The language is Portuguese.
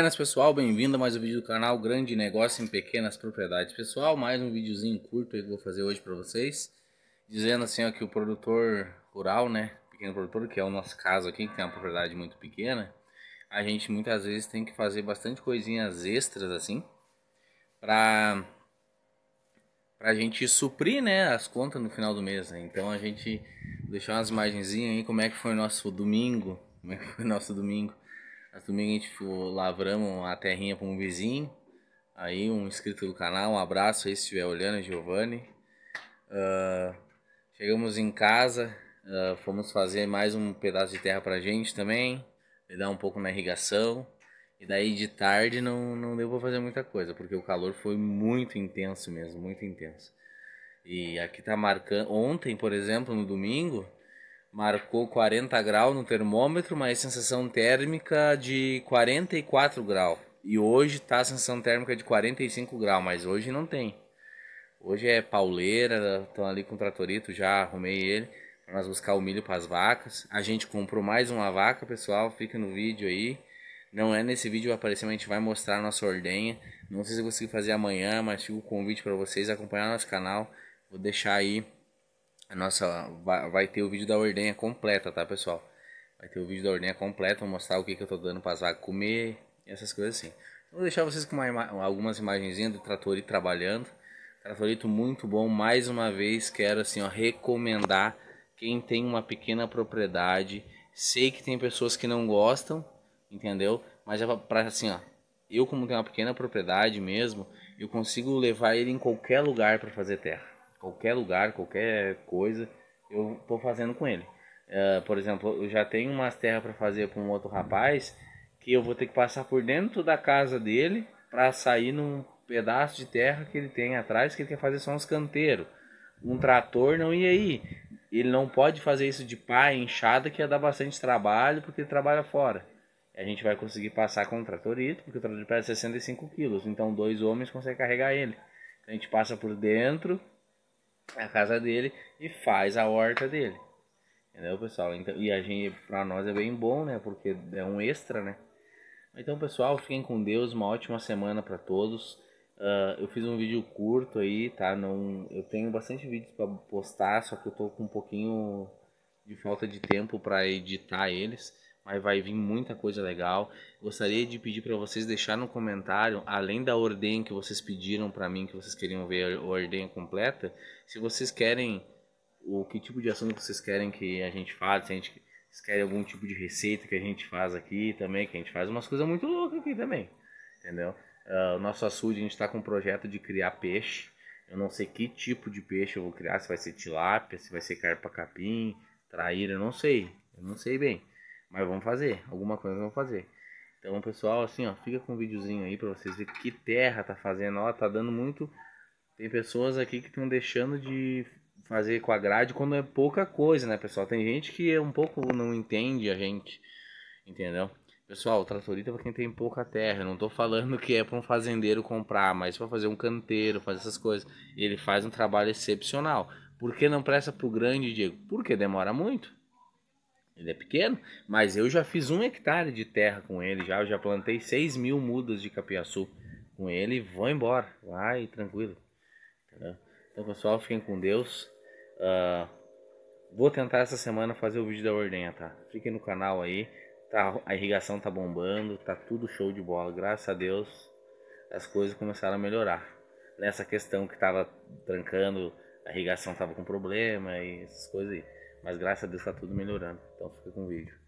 Buenas pessoal, bem-vindo a mais um vídeo do canal Grande Negócio em Pequenas Propriedades Pessoal, mais um videozinho curto que eu vou fazer hoje para vocês Dizendo assim ó, que o produtor rural, né, pequeno produtor, que é o nosso caso aqui, que tem uma propriedade muito pequena A gente muitas vezes tem que fazer bastante coisinhas extras assim Pra, pra gente suprir né, as contas no final do mês né? Então a gente deixou umas imagenzinhas aí como é que foi o nosso domingo Como é que foi o nosso domingo mas domingo a gente lavramos a terrinha para um vizinho. Aí um inscrito do canal, um abraço aí se estiver olhando, Giovanni. Uh, chegamos em casa, uh, fomos fazer mais um pedaço de terra pra gente também. Dar um pouco na irrigação. E daí de tarde não, não deu pra fazer muita coisa, porque o calor foi muito intenso mesmo, muito intenso. E aqui tá marcando. Ontem, por exemplo, no domingo, marcou 40 graus no termômetro, mas sensação térmica de 44 graus. E hoje tá a sensação térmica de 45 graus, mas hoje não tem. Hoje é pauleira, estão ali com o tratorito, já arrumei ele. para nós buscar o milho para as vacas. A gente comprou mais uma vaca, pessoal, fica no vídeo aí. Não é nesse vídeo aparecer, mas a gente vai mostrar a nossa ordenha. Não sei se eu consigo fazer amanhã, mas fico o convite para vocês acompanhar nosso canal. Vou deixar aí a nossa, vai, ter o vídeo da ordenha completa, tá, pessoal? Vai ter o vídeo da ordenha completa, vou mostrar o que, que eu tô dando para as vacas comer, essas coisas assim. Vou deixar vocês com uma, algumas imagenzinhas do tratorito trabalhando. Tratorito muito bom, mais uma vez quero assim, ó, recomendar quem tem uma pequena propriedade. Sei que tem pessoas que não gostam, entendeu? Mas é para assim, ó, eu como tenho uma pequena propriedade mesmo, eu consigo levar ele em qualquer lugar para fazer terra qualquer lugar, qualquer coisa, eu tô fazendo com ele. Uh, por exemplo, eu já tenho umas terras para fazer com um outro rapaz que eu vou ter que passar por dentro da casa dele para sair num pedaço de terra que ele tem atrás que ele quer fazer só uns canteiros. Um trator não ia aí. Ele não pode fazer isso de pá, enxada, que ia dar bastante trabalho porque ele trabalha fora. A gente vai conseguir passar com o um tratorito, porque o tratorito pesa 65 quilos, então dois homens conseguem carregar ele. Então, a gente passa por dentro, a casa dele e faz a horta dele. Entendeu, pessoal? Então, e a gente, pra nós é bem bom, né? Porque é um extra, né? Então, pessoal, fiquem com Deus. Uma ótima semana para todos. Uh, eu fiz um vídeo curto aí, tá? Não, eu tenho bastante vídeos para postar, só que eu tô com um pouquinho de falta de tempo para editar eles mas vai vir muita coisa legal. Gostaria de pedir para vocês deixar no comentário, além da ordem que vocês pediram para mim, que vocês queriam ver a ordem completa, se vocês querem o que tipo de assunto vocês querem que a gente faça, se a gente se querem algum tipo de receita que a gente faz aqui também, que a gente faz umas coisas muito loucas aqui também, entendeu? Uh, o nosso açude, a gente está com um projeto de criar peixe. Eu não sei que tipo de peixe eu vou criar, se vai ser tilápia, se vai ser carpa capim, traíra, eu não sei. Eu não sei bem. Mas vamos fazer, alguma coisa vamos fazer. Então, pessoal, assim, ó, fica com o um videozinho aí para vocês verem que terra tá fazendo. Ó, tá dando muito. Tem pessoas aqui que estão deixando de fazer com a grade quando é pouca coisa, né, pessoal? Tem gente que é um pouco não entende a gente, entendeu? Pessoal, o tratorita é pra quem tem pouca terra. Eu não tô falando que é para um fazendeiro comprar, mas para fazer um canteiro, fazer essas coisas. Ele faz um trabalho excepcional. Por que não presta pro grande, Diego? Porque demora muito. Ele é pequeno, mas eu já fiz um hectare de terra com ele já. Eu já plantei 6 mil mudas de capiaçu com ele vou embora. Vai tranquilo. Então, pessoal, fiquem com Deus. Uh, vou tentar essa semana fazer o vídeo da ordenha, tá? Fiquem no canal aí. Tá, a irrigação tá bombando, tá tudo show de bola. Graças a Deus as coisas começaram a melhorar. Nessa questão que tava trancando, a irrigação tava com problema e essas coisas aí. Mas graças a Deus tá tudo melhorando. Então fica com o vídeo.